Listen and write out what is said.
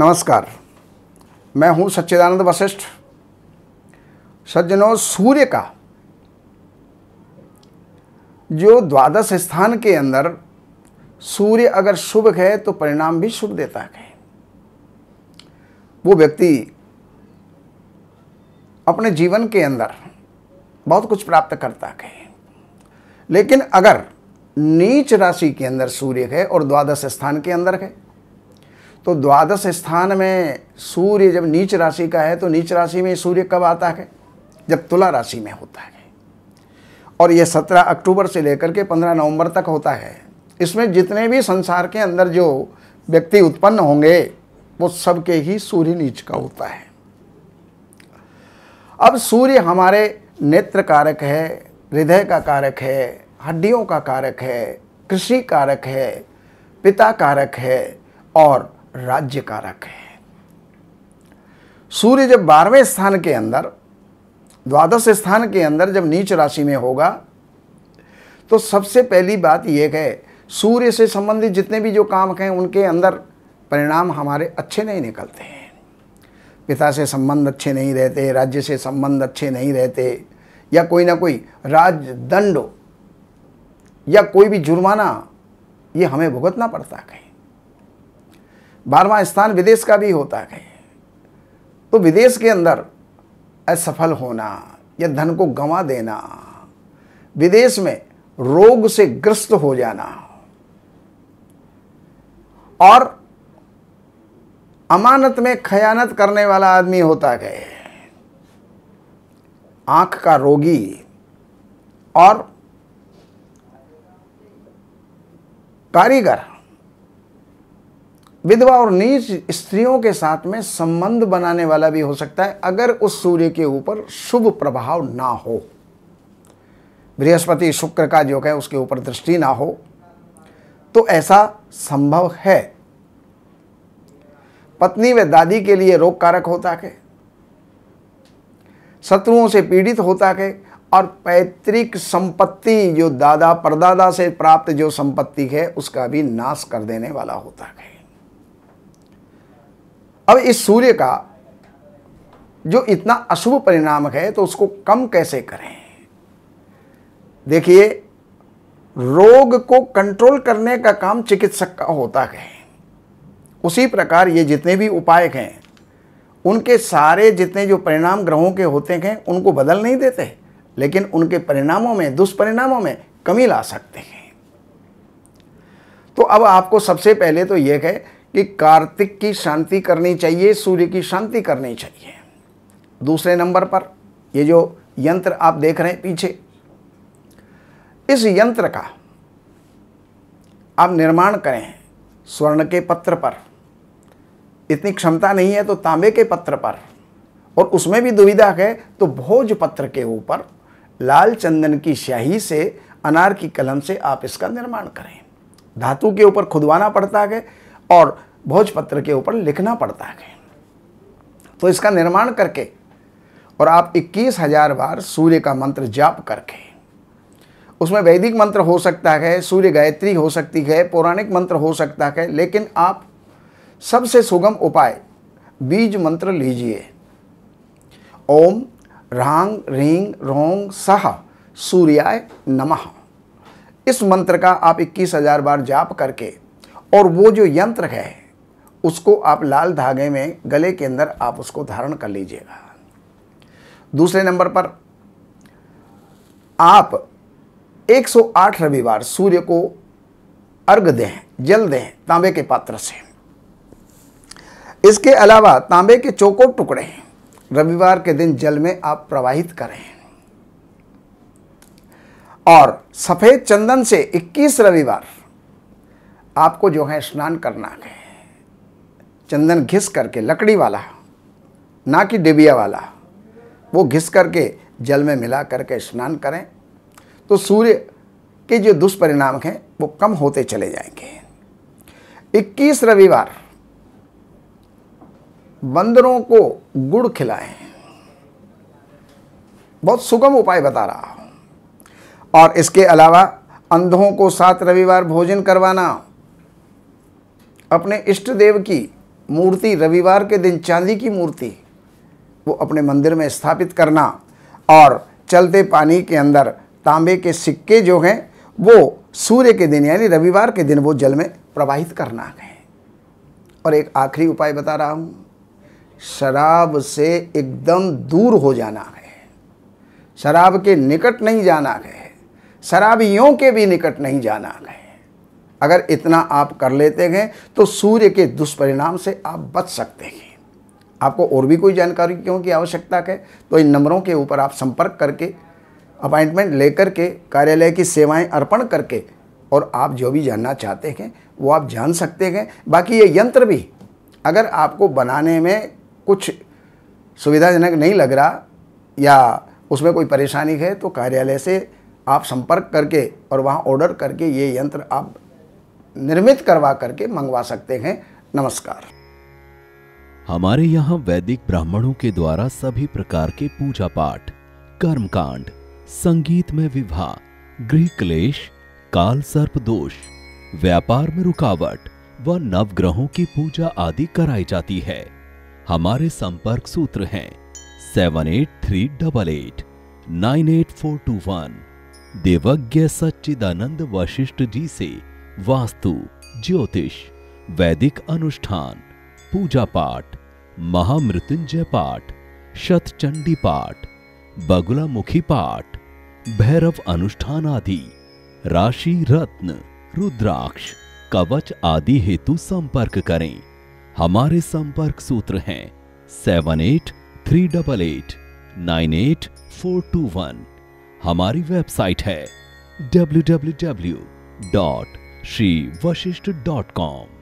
नमस्कार मैं हूं सच्चिदानंद वशिष्ठ सज्जनों सूर्य का जो द्वादश स्थान के अंदर सूर्य अगर शुभ है तो परिणाम भी शुभ देता है वो व्यक्ति अपने जीवन के अंदर बहुत कुछ प्राप्त करता है लेकिन अगर नीच राशि के अंदर सूर्य है और द्वादश स्थान के अंदर है तो द्वादश स्थान में सूर्य जब नीच राशि का है तो नीच राशि में सूर्य कब आता है जब तुला राशि में होता है और यह सत्रह अक्टूबर से लेकर के पंद्रह नवंबर तक होता है इसमें जितने भी संसार के अंदर जो व्यक्ति उत्पन्न होंगे वो सबके ही सूर्य नीच का होता है अब सूर्य हमारे नेत्र कारक है हृदय का कारक है हड्डियों का कारक है कृषि कारक है पिता कारक है और राज्य कारक है सूर्य जब बारहवें स्थान के अंदर द्वादश स्थान के अंदर जब नीच राशि में होगा तो सबसे पहली बात यह है सूर्य से संबंधित जितने भी जो काम हैं उनके अंदर परिणाम हमारे अच्छे नहीं निकलते हैं पिता से संबंध अच्छे नहीं रहते राज्य से संबंध अच्छे नहीं रहते या कोई ना कोई राजदंड या कोई भी जुर्माना ये हमें भुगतना पड़ता है कहीं बारहवा स्थान विदेश का भी होता है तो विदेश के अंदर असफल होना या धन को गंवा देना विदेश में रोग से ग्रस्त हो जाना और अमानत में खयानत करने वाला आदमी होता है आंख का रोगी और कारीगर विधवा और नीच स्त्रियों के साथ में संबंध बनाने वाला भी हो सकता है अगर उस सूर्य के ऊपर शुभ प्रभाव ना हो बृहस्पति शुक्र का जो है उसके ऊपर दृष्टि ना हो तो ऐसा संभव है पत्नी व दादी के लिए रोग कारक होता है शत्रुओं से पीड़ित होता है और पैतृक संपत्ति जो दादा परदादा से प्राप्त जो संपत्ति है उसका भी नाश कर देने वाला होता है अब इस सूर्य का जो इतना अशुभ परिणाम है तो उसको कम कैसे करें देखिए रोग को कंट्रोल करने का काम चिकित्सक का होता है उसी प्रकार ये जितने भी उपाय हैं उनके सारे जितने जो परिणाम ग्रहों के होते हैं उनको बदल नहीं देते लेकिन उनके परिणामों में दुष्परिणामों में कमी ला सकते हैं तो अब आपको सबसे पहले तो यह है कि कार्तिक की शांति करनी चाहिए सूर्य की शांति करनी चाहिए दूसरे नंबर पर ये जो यंत्र आप देख रहे हैं पीछे इस यंत्र का आप निर्माण करें स्वर्ण के पत्र पर इतनी क्षमता नहीं है तो तांबे के पत्र पर और उसमें भी दुविधा है तो भोज पत्र के ऊपर लाल चंदन की स्याही से अनार की कलम से आप इसका निर्माण करें धातु के ऊपर खुदवाना पड़ता है और भोजपत्र के ऊपर लिखना पड़ता है तो इसका निर्माण करके और आप इक्कीस हजार बार सूर्य का मंत्र जाप करके उसमें वैदिक मंत्र हो सकता है सूर्य गायत्री हो सकती है पौराणिक मंत्र हो सकता है लेकिन आप सबसे सुगम उपाय बीज मंत्र लीजिए ओम रांग रिंग रोंग सह सूर्याय नमः इस मंत्र का आप इक्कीस हजार बार जाप करके और वो जो यंत्र है उसको आप लाल धागे में गले के अंदर आप उसको धारण कर लीजिएगा दूसरे नंबर पर आप 108 रविवार सूर्य को अर्घ दें जल दें तांबे के पात्र से इसके अलावा तांबे के चौको टुकड़े रविवार के दिन जल में आप प्रवाहित करें और सफ़ेद चंदन से 21 रविवार आपको जो है स्नान करना है चंदन घिस करके लकड़ी वाला ना कि डिबिया वाला वो घिस करके जल में मिला करके स्नान करें तो सूर्य के जो दुष्परिणाम हैं वो कम होते चले जाएंगे 21 रविवार बंदरों को गुड़ खिलाएं बहुत सुगम उपाय बता रहा हूँ और इसके अलावा अंधों को सात रविवार भोजन करवाना अपने इष्ट देव की मूर्ति रविवार के दिन चांदी की मूर्ति वो अपने मंदिर में स्थापित करना और चलते पानी के अंदर तांबे के सिक्के जो हैं वो सूर्य के दिन यानी रविवार के दिन वो जल में प्रवाहित करना है और एक आखिरी उपाय बता रहा हूँ शराब से एकदम दूर हो जाना है शराब के निकट नहीं जाना है शराबियों के भी निकट नहीं जाना है अगर इतना आप कर लेते हैं तो सूर्य के दुष्परिणाम से आप बच सकते हैं आपको और भी कोई जानकारी क्यों की आवश्यकता है तो इन नंबरों के ऊपर आप संपर्क करके अपॉइंटमेंट लेकर के कार्यालय की सेवाएं अर्पण करके और आप जो भी जानना चाहते हैं वो आप जान सकते हैं बाकी ये यंत्र भी अगर आपको बनाने में कुछ सुविधाजनक नहीं लग रहा या उसमें कोई परेशानी है तो कार्यालय से आप संपर्क करके और वहाँ ऑर्डर करके ये यंत्र आप निर्मित करवा करके मंगवा सकते हैं नमस्कार हमारे यहाँ वैदिक ब्राह्मणों के द्वारा सभी प्रकार के पूजा पाठ कांड संगीत में विवाह गृह क्लेश काल सर्प दोष व्यापार में रुकावट व नवग्रहों की पूजा आदि कराई जाती है हमारे संपर्क सूत्र हैं seven eight three double eight nine eight four two one देवज्ञ सच्चिदानंद वशिष्ठ जी से वास्तु ज्योतिष वैदिक अनुष्ठान पूजा पाठ महामृत्युंजय पाठ शतचंडी पाठ बगुलामुखी पाठ भैरव अनुष्ठान आदि राशि रत्न रुद्राक्ष कवच आदि हेतु संपर्क करें हमारे संपर्क सूत्र हैं seven eight three double eight nine eight four two one हमारी वेबसाइट है W W W dot Shri Vashishth dot com